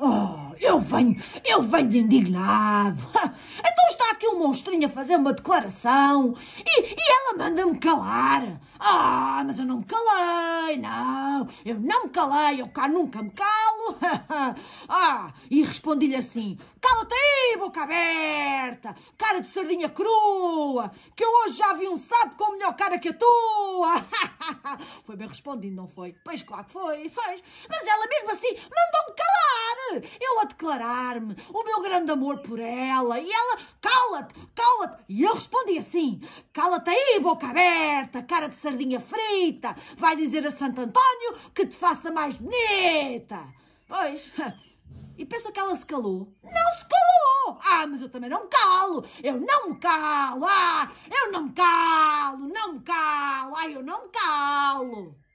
Oh, eu venho, eu venho indignado. Então está aqui o monstrinho a fazer uma declaração e, e ela manda-me calar. Ah, mas eu não me calei, não. Eu não me calei, eu cá nunca me calo. Ah, e respondi-lhe assim, cala-te aí, boca aberta, cara de sardinha crua, que eu hoje já vi um sapo com melhor cara que a tua. Foi bem respondido, não foi? Pois claro que foi, pois. Mas ela mesmo assim a declarar-me o meu grande amor por ela e ela, cala-te, cala-te. E eu respondi assim: cala-te aí, boca aberta, cara de sardinha frita, vai dizer a Santo António que te faça mais bonita. Pois. E pensa que ela se calou? Não se calou! Ah, mas eu também não me calo! Eu não me calo! Ah, eu não me calo! Não me calo! Ah, eu não me calo!